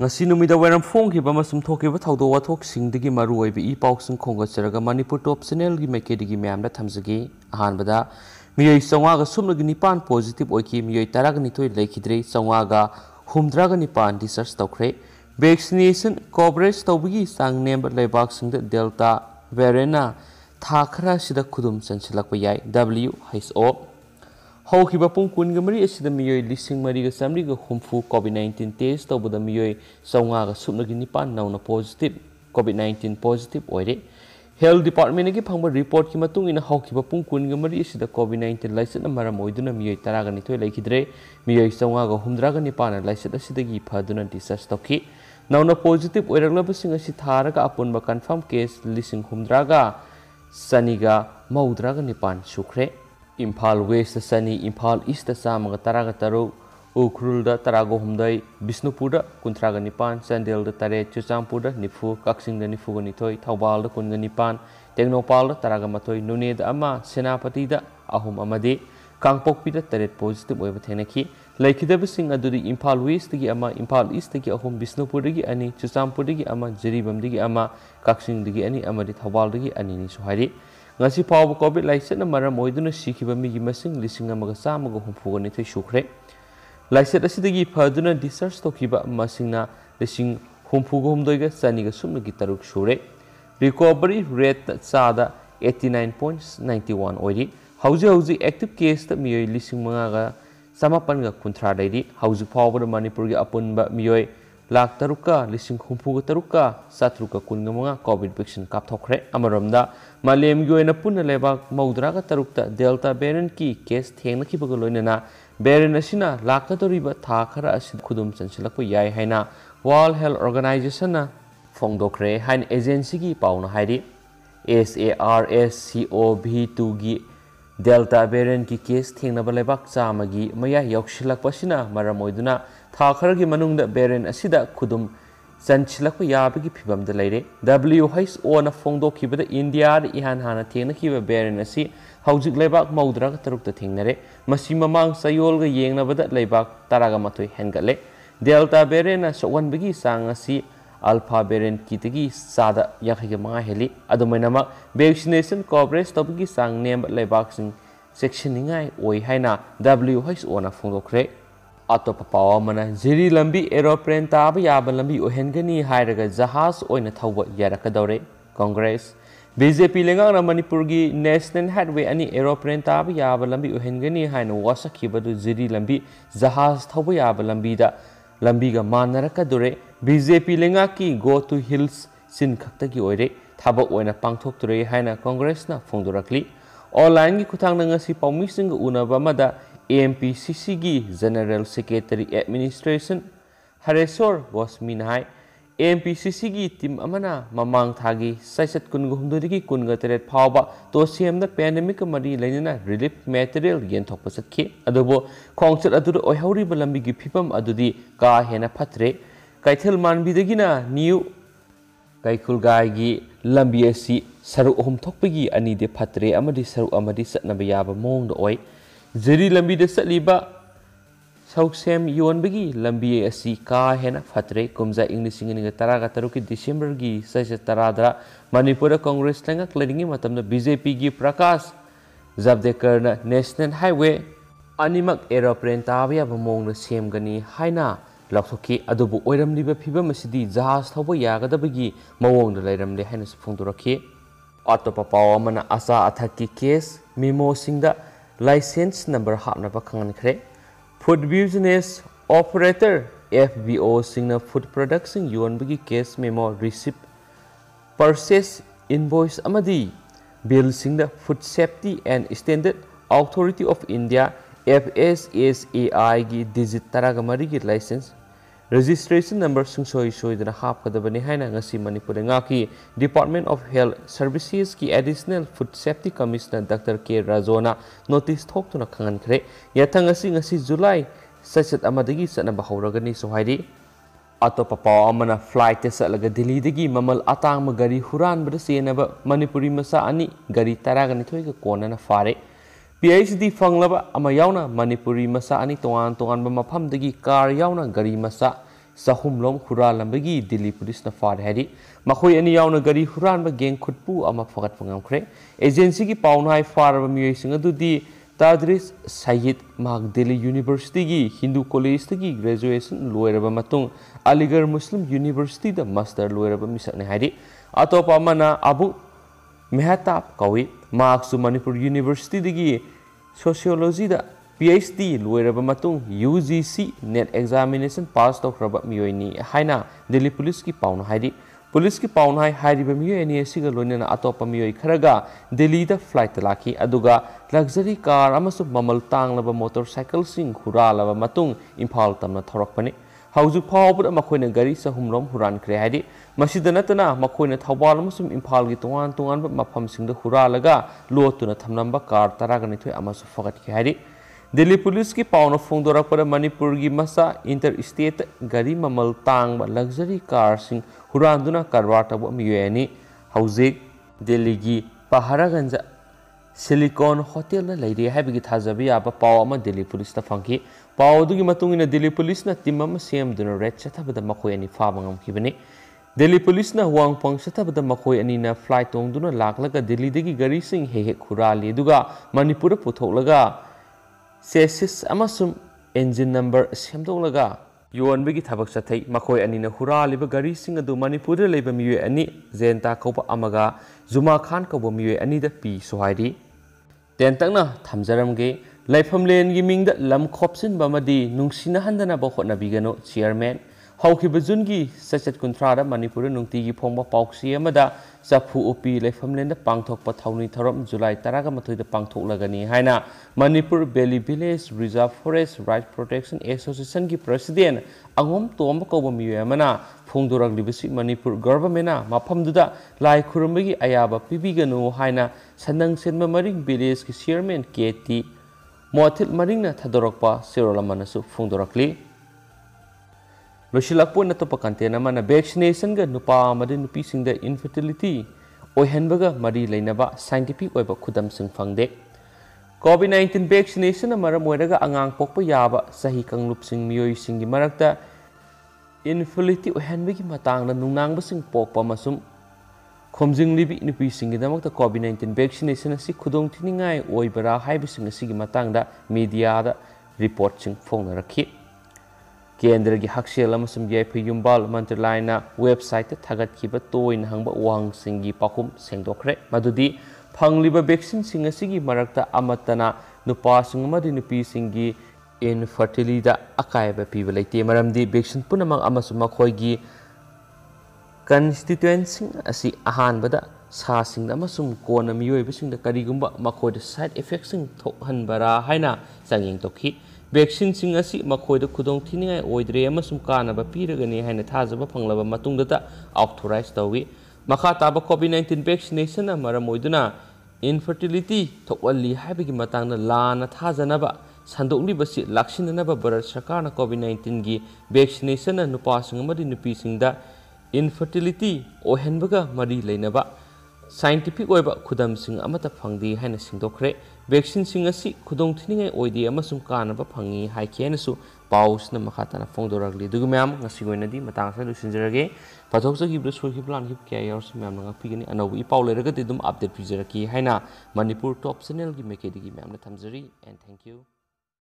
फोंगदी मरब इ पासी खोचर मनपुर टॉप सेनेल की मैके मैम थमजी अहमद मीय चौवा सूम की निपान पोजिटिव मई तरग निथ्रे चौवा हूंद्रग निपान रिचार्ज तौरे वैक्सीनेशन कवरेज तब की चांग नेब लेबाद डेल्टा वेरेना था खरा खुद चंसल्प यू एच ओ ꯍꯧꯈꯤꯕ ꯄꯨꯡ ꯀꯨꯟꯒ ꯃꯔꯤ ꯑꯁꯤꯗ ꯃꯤꯑꯣꯏ ꯂꯤꯁꯤꯡ ꯃꯔꯤꯒ ꯆꯥꯝꯃꯔꯤꯒ ꯍꯨꯝꯐꯨ ꯀꯣꯚꯤꯠ ꯅꯥꯏꯟꯇꯤꯟ ꯇꯦꯁ ꯇꯧꯕꯗ ꯃꯤꯑꯣꯏ ꯆꯥꯝꯃꯉꯥꯒ ꯁꯨꯞꯅꯒꯤ ꯅꯤꯄꯥꯟ ꯅꯧꯅ ꯄꯣꯖꯤꯇꯤꯚ ꯀꯣꯚꯤꯠ ꯅꯥꯏꯟꯇꯤꯟ ꯄꯣꯖꯤꯇꯤꯚ ꯑꯣꯏꯔꯦ ꯍꯦꯜꯊ ꯗꯤꯄꯥꯔꯠꯃꯦꯟꯇꯒꯤ ꯐꯪꯕ ꯔꯤꯄꯣꯔꯠꯀꯤ ꯃꯇꯨꯡ ꯏꯟꯅ ꯍꯧꯈꯤꯕ ꯄꯨꯡ ꯀꯨꯟꯒ ꯃꯔꯤ ꯑꯁꯤꯗ ꯀꯣꯚꯤꯠ ꯅꯥꯏꯟꯇꯤꯟ ꯂꯥꯏꯆꯠꯅ ꯃꯔꯝ ꯑꯣꯏꯗꯨꯅ ꯃꯤꯑꯣꯏ ꯇꯔꯥꯒ ꯅꯤꯊꯣꯏ ꯂꯩꯈꯤꯗ꯭ꯔꯦ ꯃꯤꯑꯣꯏ ꯆꯥꯝꯃꯉꯥꯒ ꯍꯨꯝꯗ꯭ꯔꯥꯒ ꯅꯤꯄꯥꯟꯅ ꯂꯥꯏꯆꯠ ꯑꯁꯤꯗꯒꯤ ꯐꯗꯨꯅ ꯗꯤꯁꯆꯥꯔꯖ ꯇꯧꯈꯤ ꯅꯧꯅ ꯄꯣꯖꯤꯇꯤꯚ ꯑꯣꯏꯔꯛꯂꯕꯁꯤꯡ ꯑꯁꯤ ꯊꯥꯔꯒ ꯑꯄꯨꯟꯕ ꯀꯟꯐꯥꯔꯝ ꯀꯦꯁ ꯂꯤꯁꯤꯡ ꯍꯨꯝꯗ꯭ꯔꯥꯒ ꯆꯅꯤꯒ ꯃꯧꯗ꯭ꯔꯥꯒ ꯅꯤꯄꯥꯟ ꯁꯨꯈ꯭ꯔꯦ ꯏꯝꯐꯥꯜ ꯋꯦꯁꯇ ꯆꯅꯤ ꯏꯝꯐꯥꯜ ꯏꯁꯇ ꯆꯥꯝꯃꯒ ꯇꯔꯥꯒ ꯇꯔꯨꯛ ꯎꯈ꯭ꯔꯨꯜꯗ ꯇꯔꯥꯒ ꯍꯨꯝꯗꯣꯏ ꯕꯤꯁꯅꯨꯄꯨꯔꯗ ꯀꯨꯟꯊ꯭ꯔꯥꯒ ꯅꯤꯄꯥꯟ ꯆꯥꯟꯗꯦꯜꯗ ꯇꯔꯦꯠ ꯆꯨꯔꯆꯥꯟꯄꯨꯔꯗ ꯅꯤꯐꯨ ꯀꯛꯆꯤꯡꯗ ꯅꯤꯐꯨꯒ ꯅꯤꯊꯣꯏ ꯊꯧꯕꯥꯜꯗ ꯀꯨꯟꯒ ꯅꯤꯄꯥꯟ ꯇꯦꯡꯅꯧꯄꯥꯜꯗ ꯇꯔꯥꯒ ꯃꯥꯊꯣꯏ ꯅꯣꯅꯦꯗ ꯑꯃ ꯁꯦꯅꯥꯄꯇꯤꯗ ꯑꯍꯨꯝ ꯑꯃꯗꯤ ꯀꯥꯡꯄꯣꯛꯄꯤꯗ ꯇꯔꯦꯠ ꯄꯣꯖꯤꯇꯤꯚ ꯑꯣꯏꯕ ꯊꯦꯡꯅꯈꯤ ꯂꯩꯈꯤꯗꯕꯁꯤꯡ ꯑꯗꯨꯗꯤ ꯏꯝꯐꯥꯜ ꯋꯦꯁꯇꯒꯤ ꯑꯃ ꯏꯝꯐꯥꯜ ꯏꯁꯇꯒꯤ ꯑꯍꯨꯝ ꯕꯤꯁꯅꯨꯄꯨꯔꯗꯒꯤ ꯑꯅꯤ ꯆꯨꯔꯆꯥꯟꯄꯨꯔꯗꯒꯤ ꯑꯃ ꯖꯤꯔꯤꯕꯝꯗꯒꯤ ꯑꯃ ꯀꯛꯆꯤꯡꯗꯒꯤ ꯑꯅꯤ ꯑꯃꯗꯤ ꯊꯧꯕꯥꯜꯗꯒꯤ ꯑꯅꯤꯅꯤꯁꯨ ꯍꯥꯏꯔꯤ ngasi phaw covid laiset na maram oiduna sikhiba mi gi masing lising amaga sama go humpu ni thai sukre laiset asidi gi phaduna discharge to khiba masing na lising humpu go humdoi ga chani ga sumna gi taruk sure recovery rate cha da 89.91 oiri hauji hauji active case ta mi lising manga ga samapan ga kunthra dai di hauji phaw ba manipur gi apunba mi lakh तरुक लिंग हुम्फूग तरुक चातरुक्का कुनगा मंगा Covid vaccine कापथोखरे अमरमदा मालेम की ओइना पुनः लेबाक मौद्रागा तरुक्ता delta बेरें की case थेंगनखिबग लोइनना बेरन असिना था खर असि खुदुम चंचलकप याय वर्ल्ड हेल्थ ऑर्गेनाइजेशन ना है एजेंसी की पाउना है S A R S C O V two की डेल्टा बेरें की केस थेंगनबा लेबाक चाम मया यौक्षिलकपसिना ꯊꯥ ꯈꯔꯒꯤ ꯃꯅꯨꯡꯗ ꯕꯦꯔꯦꯟ ꯑꯁꯤꯗ ꯈꯨꯗꯨꯝ ꯆꯟꯁꯤꯜꯂꯛꯄ ꯌꯥꯕꯒꯤ ꯐꯤꯕꯝꯗ ꯂꯩꯔꯦ ꯗꯕ꯭ꯂꯤꯎ ꯍꯩꯆ ꯑꯣꯅ ꯐꯣꯡꯗꯣꯛꯈꯤꯕꯗ ꯏꯟꯗꯤꯌꯥꯗ ꯏꯍꯥꯟ ꯍꯥꯟꯅ ꯊꯦꯡꯅꯈꯤꯕ ꯕꯦꯔꯦꯟ ꯑꯁꯤ ꯍꯧꯖꯤꯛ ꯂꯩꯕꯥꯛ ꯃꯧꯗ꯭ꯔꯥꯒ ꯇꯔꯨꯛꯇ ꯊꯦꯡꯅꯔꯦ ꯃꯁꯤ ꯃꯃꯥꯡ ꯆꯌꯣꯜꯒ ꯌꯦꯡꯅꯕꯗ ꯂꯩꯕꯥꯛ ꯇꯔꯥꯒ ꯃꯥꯊꯣꯏ ꯍꯦꯟꯒꯠꯂꯦ ꯗꯦꯜꯇꯥ ꯕꯦꯔꯦꯟꯅ ꯁꯣꯛꯍꯟꯕꯒꯤ ꯆꯥꯡ ꯑꯁꯤ ꯑꯜꯐꯥ ꯕꯦꯔꯦꯟꯀꯤꯗꯒꯤ ꯆꯥꯗ ꯌꯥꯡꯈꯩꯒ ꯃꯉꯥ ꯍꯦꯜꯂꯤ ꯑꯗꯨꯃꯥꯏꯅꯃꯛ ꯚꯦꯛꯁꯤꯅꯦꯁꯟ ꯀꯣꯚꯔꯦꯖ ꯇꯧꯕꯒꯤ ꯆꯥꯡ ꯅꯦꯝꯕ ꯂꯩꯕꯥꯛꯁꯤꯡ ꯆꯦꯛꯁꯤꯟꯅꯤꯡꯉꯥꯏ ꯑꯣꯏ ꯍꯥꯏꯅ ꯗꯕ꯭ꯂꯤꯎ ꯍꯩꯆ ꯑꯣꯅ ꯐꯣꯡꯗꯣꯛꯈ꯭ꯔꯦ ꯑꯇꯣꯞꯄ ꯄꯥꯎ ꯑꯃꯅ ꯖꯤꯔꯤ ꯂꯝꯕꯤ ꯑꯦꯔꯣꯄ꯭ꯂꯦꯟ ꯇꯥꯕ ꯌꯥꯕ ꯂꯝꯕꯤ ꯑꯣꯏꯍꯟꯒꯅꯤ ꯍꯥꯏꯔꯒ ꯖꯍꯥꯖ ꯑꯣꯏꯅ ꯊꯧꯕ ꯌꯥꯔꯛꯀꯗꯧꯔꯦ ꯀꯣꯡꯒ꯭ꯔꯦꯁ ꯕꯤ ꯖꯦ ꯄꯤ ꯂꯩꯉꯥꯛꯅ ꯃꯅꯤꯄꯨꯔꯒꯤ ꯅꯦꯁꯅꯦꯜ ꯍꯥꯏꯋꯦ ꯑꯅꯤ ꯑꯦꯔꯣꯄ꯭ꯂꯦꯟ ꯇꯥꯕ ꯌꯥꯕ ꯂꯝꯕꯤ ꯑꯣꯏꯍꯟꯒꯅꯤ ꯍꯥꯏꯅ ꯋꯥꯁꯛꯈꯤꯕꯗꯨ ꯖꯤꯔꯤ ꯂꯝꯕꯤ ꯖꯍꯥꯖ ꯊꯧꯕ ꯌꯥꯕ ꯂꯝꯕꯤꯗ ꯂꯝꯕꯤꯒ ꯃꯥꯟꯅꯔꯛꯀꯗꯧꯔꯦ ꯕꯤ ꯖꯦ ꯄꯤ ꯂꯩꯉꯥꯛꯀꯤ ꯒꯣ ꯇꯨ ꯍꯤꯜꯁ ꯆꯤꯟ ꯈꯛꯇꯒꯤ ꯑꯣꯏꯔꯦ ꯊꯕꯛ ꯑꯣꯏꯅ ꯄꯥꯡꯊꯣꯛꯇꯣꯔꯦ ꯍꯥꯏꯅ ꯀꯣꯡꯒ꯭ꯔꯦꯁꯅ ꯐꯣꯡꯗꯣꯔꯛꯂꯤ ꯑꯣꯟꯂꯥꯏꯟꯒꯤ ꯈꯨꯠꯊꯥꯡꯗ ꯉꯁꯤ ꯄꯥꯎꯃꯤꯁꯤꯡꯒ ꯎꯅꯕ ꯑꯃꯗ AMPCCG General Secretary Administration Haresor was minhai AMPCCG team amana mamang thagi saisat kun gohumdu gi kun gateret phawba to CM na pandemic mari lainana relief material yen thokpa sakhi adobo khongchat adur oihauri balambi gi phipam adudi ka hena phatre kaithel manbi degina new kaikul gai gi lambi asi saru ohum thokpa gi ani de phatre amadi saru amadi satnaba yaba mong do oi Jadi lambi desa liba sauk sem yon bagi lambi asi hena fatre komza ingni singa ninga tara ga taru ki gi sa se tara dra manipura congress langa kledingi matam da bjp gi prakas zabdekar national highway animak era ta bya bomong na sem gani haina lakthoki adobu oiram liba piba masidi zahas tabo ya ga da mawong da lairam de haina sphung duraki atopa pawamana asa athaki case memo singda da license number hapnaba khangan khre food business operator FBO singna food products sing yuan bagi case memo receipt purchase invoice amadi bill singna food safety and standard authority of India FSSAI gi digit taraga mari gi license registration number सुसोई सोईदन हापदी Manipur department of health services की additional food safety commissioner doctor K Rajona notice थोक्तुना खंगनखरे July सचत चौरगनी सनब हौरगनी अतोप पाव फ्लाइट चलग दिल्ली ममल अतांग गरी हुरानबद सेनब मनीपुरी मसा अनि गरी तरागनिथोइग कोनना फारे पी एच डी फंगलब अमा यावना मणिपुरी मसा अनि तोंगान तोंगान कार गरी मसा सहुम लोम दिल्ली पुलिस न फार हैरी मखोय अनि हुरान ब गेंग खुटपु एजेंसी की पाउनाय फार मई मिय सिंग दुदी दिल्ली यूनिवर्सिटी की हिंदू कॉलेज की ग्रेजुएशन लोयरब Aligarh Muslim university master master लोयरब मिसने हैरी अतोप ꯃꯦꯍꯇꯥꯞ ꯀꯧꯏ ꯃꯍꯥꯛꯁꯨ ꯃꯅꯤꯄꯨꯔ ꯌꯨꯅꯤꯚꯔꯁꯤꯇꯤꯗꯒꯤ ꯁꯣꯁꯤꯌꯣꯂꯣꯖꯤꯗ ꯄꯤ ꯑꯩꯆ ꯗꯤ ꯂꯣꯏꯔꯕ ꯃꯇꯨꯡ U G C NET examination pass ꯇꯧꯈ꯭ꯔꯕ ꯃꯤꯑꯣꯏꯅꯤ ꯍꯥꯏꯅ ꯗꯦꯜꯂꯤ ꯄꯨꯂꯤꯁꯀꯤ ꯄꯥꯎꯅ ꯍꯥꯏꯔꯤ ꯄꯨꯂꯤꯁꯀꯤ ꯄꯥꯎꯅ ꯍꯥꯏ ꯍꯥꯏꯔꯤꯕ ꯃꯤꯑꯣꯏ ꯑꯅꯤ ꯑꯁꯤꯒ ꯂꯣꯏꯅꯅ ꯑꯇꯣꯞꯄ ꯃꯤꯑꯣꯏ ꯈꯔꯒ ꯗꯦꯜꯂꯤꯗ ꯐ꯭ꯂꯥꯏꯠꯇ ꯂꯥꯛꯈꯤ ꯑꯗꯨꯒ ꯂꯛꯖꯔꯤ ꯀꯥꯔ ꯑꯃꯁꯨꯡ ꯃꯃꯜ ꯇꯥꯡꯂꯕ ꯃꯣꯇꯣꯔ ꯁꯥꯏꯀꯜꯁꯤꯡ ꯍꯨꯔꯥꯜꯂꯕ ꯃꯇꯨꯡ ꯏꯝꯐꯥꯜ ꯇꯝꯅ ꯊꯧꯔꯛꯄꯅꯤ hauzu pao buda makoi negari sahumrom huran kere hadi masih dana tana makoi na musim impal gi tungan tungan ba mapam sing da hura laga luo tuna tamnam ba kar tara gani tui ama su fagat ke Delhi Police ki pao na fung pada Manipur gi masa interstate gari mamal tang ba luxury car sing huran duna karwata ba miyueni hauzik Delhi gi Silicon ꯍꯣꯇꯦꯜꯅ ꯂꯩꯔꯤ ꯍꯥꯏꯕꯒꯤ ꯊꯥꯖꯕ ꯌꯥꯕ ꯄꯥꯎ ꯑꯃ ꯗꯤꯜꯂꯤ ꯄꯨꯂꯤꯁꯇ ꯐꯪꯈꯤ ꯄꯥꯎ ꯑꯗꯨꯒꯤ ꯃꯇꯨꯡꯏꯟꯅ ꯗꯤꯜꯂꯤ ꯄꯨꯂꯤꯁꯅ ꯇꯤꯝ ꯑꯃ ꯁꯦꯝꯗꯨꯅ ꯔꯦꯠ ꯆꯠꯊꯕꯗ ꯃꯈꯣꯏ ꯑꯅꯤ ꯐꯥꯕ ꯉꯝꯈꯤꯕꯅꯤ ꯗꯦꯜꯂꯤ ꯄꯨꯂꯤꯁꯅ ꯋꯥꯡꯄꯪ ꯆꯠꯊꯕꯗ ꯃꯈꯣꯏ ꯑꯅꯤꯅ ꯐ꯭ꯂꯥꯏꯠ ꯇꯣꯡꯗꯨꯅ ꯂꯥꯛꯂꯒ ꯗꯦꯜꯂꯤꯗꯒꯤ ꯒꯥꯔꯤꯁꯤꯡ ꯍꯦꯛ ꯍꯦꯛ ꯍꯨꯔꯥꯜꯂꯤ ꯑꯗꯨꯒ ꯃꯅꯤꯄꯨꯔꯗ ꯄꯨꯊꯣꯛꯂꯒ ꯆꯦꯁꯤꯁ ꯑꯃꯁꯨꯡ ꯏꯟꯖꯤꯟ ꯅꯝꯕꯔ ꯁꯦꯝꯗꯣꯛꯂꯒ ꯌꯣꯟꯕꯒꯤ ꯊꯕꯛ ꯆꯠꯊꯩ ꯃꯈꯣꯏ ꯑꯅꯤꯅ ꯍꯨꯔꯥꯜꯂꯤꯕ ꯒꯥꯔꯤꯁꯤꯡ ꯑꯗꯨ ꯃꯅꯤꯄꯨꯔꯗ ꯂꯩꯕ ꯃꯤꯑꯣꯏ ꯑꯅꯤ ꯖꯦꯟꯇꯥ ꯀꯧꯕ ꯑꯃꯒ ꯖꯨꯃꯥ ꯈꯥꯟ ꯀꯧꯕ ꯃꯤꯑꯣꯏ ꯑꯅꯤꯗ ꯄꯤ ꯁꯣꯍꯥꯏꯔꯤ ten tang lai phom gi ming lam khop sin ba ma di chairman हौखिब जून की सचत कुंथ्रा मनपुर नुटी फोब पासी चफू उपी लेफमें पाथोप थौनी थरम जुलाई तरह मथद पाथोलगनी है मनपुर बेली village reserve forest right protection association की प्रेसीडें अगोम तोब कौब मीयमना फोंदोरलिबसी मनपुर गवर्नमेंट मफमदुदा लाई खुरम की अयाब पीबीगनु है सनंग सेंब मरी विलेज की चेयरमैन के टी मोथिल मरिंग थदोरप सेरोलमनसु फोंदोरकली ꯂꯣꯏꯁꯤꯜꯂꯛꯄ ꯑꯣꯏꯅ ꯑꯇꯣꯞꯄ ꯀꯟꯇꯦꯟ ꯑꯃꯅ ꯚꯦꯛꯁꯤꯅꯦꯁꯟꯒ ꯅꯨꯄꯥ ꯑꯃꯗꯤ ꯅꯨꯄꯤꯁꯤꯡꯗ ꯏꯟꯐꯔꯇꯤꯂꯤꯇꯤ ꯑꯣꯏꯍꯟꯕꯒ ꯃꯔꯤ ꯂꯩꯅꯕ ꯁꯥꯏꯟꯇꯤꯐꯤꯛ ꯑꯣꯏꯕ ꯈꯨꯗꯝꯁꯤꯡ ꯐꯪꯗꯦ ꯀꯣꯚꯤꯠ ꯅꯥꯏꯟꯇꯤꯟ ꯚꯦꯛꯁꯤꯅꯦꯁꯟꯅ ꯃꯔꯝ ꯑꯣꯏꯔꯒ ꯑꯉꯥꯡ ꯄꯣꯛꯄ ꯌꯥꯕ ꯆꯍꯤ ꯀꯥꯡꯂꯨꯞꯁꯤꯡ ꯃꯤꯑꯣꯏꯁꯤꯡꯒꯤ ꯃꯔꯛꯇ ꯏꯟꯐꯤꯂꯤꯇꯤ ꯑꯣꯏꯍꯟꯕꯒꯤ ꯃꯇꯥꯡꯗ ꯅꯨꯡꯅꯥꯡꯕꯁꯤꯡ ꯄꯣꯛꯄ ꯑꯃꯁꯨꯡ ꯈꯣꯝꯖꯤꯟꯂꯤꯕ ꯅꯨꯄꯤꯁꯤꯡꯒꯤꯗꯃꯛꯇ ꯀꯣꯚꯤꯠ ꯅꯥꯏꯟꯇꯤꯟ ꯚꯦꯛꯁꯤꯅꯦꯁꯟ ꯑꯁꯤ ꯈꯨꯗꯣꯡꯊꯤꯅꯤꯡꯉꯥꯏ ꯑꯣꯏꯕꯔꯥ ꯍꯥꯏꯕꯁꯤꯡ ꯑꯁꯤꯒꯤ ꯃꯇꯥꯡꯗ ꯃꯤꯗꯤꯌꯥꯗ ꯔꯤꯄꯣꯔꯠꯁꯤꯡ ꯐꯣꯡꯅꯔꯛꯈꯤ kendra gi haksel amasum gi phi yumbal mantrilai na website thagat kiba toi na hangba wang singi pakum sengdokre madudi phangliba vaccine singa sigi marakta amatana nupa sungma di nupi singi infertility da akai ba pi balai te maramdi vaccine punamang amasuma khoi gi konstituensi asi ahan bada sa sing da masum ko na miyoi ba sing da gumba makoi da side effects sing thok han bara haina sangeng tokhi ꯚꯦꯛꯁꯤꯟꯁꯤꯡ ꯑꯁꯤ ꯃꯈꯣꯏꯗ ꯈꯨꯗꯣꯡ ꯊꯤꯅꯤꯡꯉꯥꯏ ꯑꯣꯏꯗ꯭ꯔꯦ ꯑꯃꯁꯨꯡ ꯀꯥꯟꯅꯕ ꯄꯤꯔꯒꯅꯤ ꯍꯥꯏꯅ ꯊꯥꯖꯕ ꯐꯪꯂꯕ ꯃꯇꯨꯡꯗꯇ ꯑꯥꯎꯊꯣꯔꯥꯏꯁ ꯇꯧꯏ ꯃꯈꯥ ꯇꯥꯕ ꯀꯣꯚꯤꯠ ꯅꯥꯏꯟꯇꯤꯟ ꯚꯦꯛꯁꯤꯅꯦꯁꯟꯅ ꯃꯔꯝ ꯑꯣꯏꯗꯨꯅ ꯏꯟꯐꯔꯇꯤꯂꯤꯇꯤ ꯊꯣꯛꯍꯜꯂꯤ ꯍꯥꯏꯕꯒꯤ ꯃꯇꯥꯡꯗ ꯂꯥꯟꯅ ꯊꯥꯖꯅꯕ ꯁꯟꯗꯣꯛꯂꯤꯕꯁꯤ ꯂꯥꯛꯁꯤꯟꯅꯅꯕ ꯚꯥꯔꯠ ꯁꯔꯀꯥꯔꯅ ꯀꯣꯚꯤꯠ ꯅꯥꯏꯟꯇꯤꯟꯒꯤ ꯚꯦꯛꯁꯤꯅꯦꯁꯟꯅ ꯅꯨꯄꯥꯁꯤꯡ ꯑꯃꯗꯤ ꯅꯨꯄꯤꯁꯤꯡꯗ ꯏꯟꯐꯔꯇꯤꯂꯤꯇꯤ ꯑꯣꯏꯍꯟꯕꯒ ꯃꯔꯤ ꯂꯩꯅꯕ ꯁꯥꯏꯟꯇꯤꯐꯤꯛ ꯑꯣꯏꯕ ꯈꯨꯗꯝꯁꯤꯡ ꯑꯃꯠꯇ ꯐꯪꯗꯦ ꯍꯥꯏꯅ ꯁꯤꯡꯗꯣꯛꯈ꯭ꯔꯦ ꯚꯦꯛꯁꯤꯟꯁꯤꯡ ꯑꯁꯤ ꯈꯨꯗꯣꯡ ꯊꯤꯅꯤꯡꯉꯥꯏ ꯑꯣꯏꯗꯦ ꯑꯃꯁꯨꯡ ꯀꯥꯟꯅꯕ ꯐꯪꯉꯤ ꯍꯥꯏꯈꯤ ꯍꯥꯏꯅꯁꯨ ꯄꯥꯎꯁꯤꯅ ꯃꯈꯥ ꯇꯥꯅ ꯐꯣꯡꯗꯣꯔꯛꯂꯤ ꯑꯗꯨꯒ ꯃꯌꯥꯝ ꯉꯁꯤꯒꯤ ꯑꯣꯏꯅꯗꯤ ꯃꯇꯥꯡ ꯑꯁꯤꯗ ꯂꯣꯏꯁꯤꯟꯖꯔꯒꯦ ꯄꯥꯊꯣꯛꯆꯈꯤꯕꯗ ꯁꯣꯏꯈꯤꯕ ꯂꯥꯟꯈꯤꯕ ꯀꯌꯥ ꯌꯥꯎꯔꯁꯨ ꯃꯌꯥꯝꯅ ꯉꯥꯛꯄꯤꯒꯅꯤ ꯑꯅꯧꯕ ꯏꯄꯥꯎ ꯂꯩꯔꯒꯗꯤ ꯑꯗꯨꯝ ꯑꯞꯗꯦꯠ ꯄꯤꯖꯔꯛꯈꯤ ꯍꯥꯏꯅ ꯃꯅꯤꯄꯨꯔ ꯇꯣꯞ ꯆꯦꯅꯦꯜꯒꯤ ꯃꯥꯏꯀꯩꯗꯒꯤ ꯃꯌꯥꯝꯅ ꯊꯝꯖꯔꯤ ꯑꯦꯟ ꯊꯦꯡꯛ ꯌꯨ